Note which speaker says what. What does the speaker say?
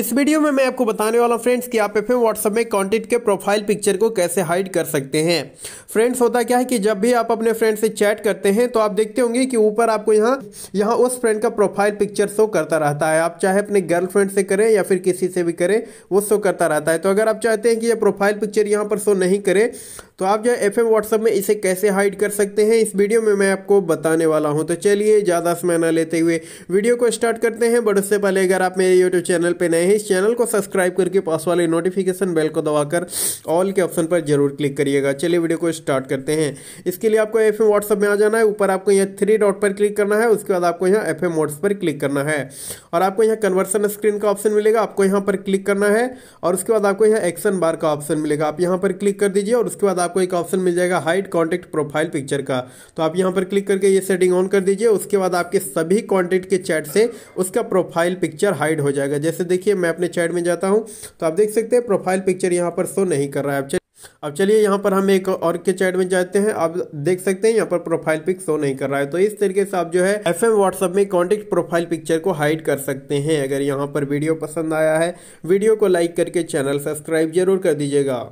Speaker 1: इस वीडियो में मैं आपको बताने वाला हूँ फ्रेंड्स कि आप एफ व्हाट्सएप में कॉन्टेंट के प्रोफाइल पिक्चर को कैसे हाइड कर सकते हैं फ्रेंड्स होता क्या है कि जब भी आप अपने फ्रेंड से चैट करते हैं तो आप देखते होंगे कि ऊपर आपको यहाँ यहाँ उस फ्रेंड का प्रोफाइल पिक्चर शो करता रहता है आप चाहे अपने गर्लफ्रेंड से करें या फिर किसी से भी करें वो शो करता रहता है तो अगर आप चाहते हैं कि यह प्रोफाइल पिक्चर यहाँ पर शो नहीं करें तो आप जो एफ एम व्हाट्सअप में इसे कैसे हाइड कर सकते हैं इस वीडियो में मैं आपको बताने वाला हूँ तो चलिए ज़्यादा समय ना लेते हुए वीडियो को स्टार्ट करते हैं बट उससे पहले अगर आप मेरे यूट्यूब चैनल पर नए हैं इस चैनल को सब्सक्राइब करके पास वाले नोटिफिकेशन बेल को दबाकर ऑल के ऑप्शन पर जरूर क्लिक करिएगा चलिए वीडियो को स्टार्ट करते हैं इसके लिए आपको एफ एम व्हाट्सअप में आ जाना है ऊपर आपको यहाँ थ्री डॉट पर क्लिक करना है उसके बाद आपको यहाँ एफ एम पर क्लिक करना है और आपको यहाँ कन्वर्सन स्क्रीन का ऑप्शन मिलेगा आपको यहाँ पर क्लिक करना है और उसके बाद आपको यहाँ एक्शन बार का ऑप्शन मिलेगा आप यहाँ पर क्लिक कर दीजिए और उसके बाद आप आपको एक ऑप्शन मिल जाएगा हाइड कॉन्टैक्ट प्रोफाइल पिक्चर का तो आप यहाँ पर क्लिक करके ये सेटिंग ऑन कर दीजिए उसके बाद आपके सभी कॉन्टैक्ट के चैट से उसका प्रोफाइल पिक्चर हाइड हो जाएगा जैसे देखिए मैं अपने चैट में जाता हूँ तो आप देख सकते हैं प्रोफाइल पिक्चर यहाँ पर शो नहीं कर रहा है अब चलिए यहाँ पर हम एक और के चैट में जाते हैं आप देख सकते हैं यहाँ पर प्रोफाइल पिक शो नहीं कर रहा है तो इस तरीके से आप जो है एफ एम व्हाट्सअप में कॉन्टेक्ट प्रोफाइल पिक्चर को हाइड कर सकते हैं अगर यहाँ पर वीडियो पसंद आया है वीडियो को लाइक करके चैनल सब्सक्राइब जरूर कर दीजिएगा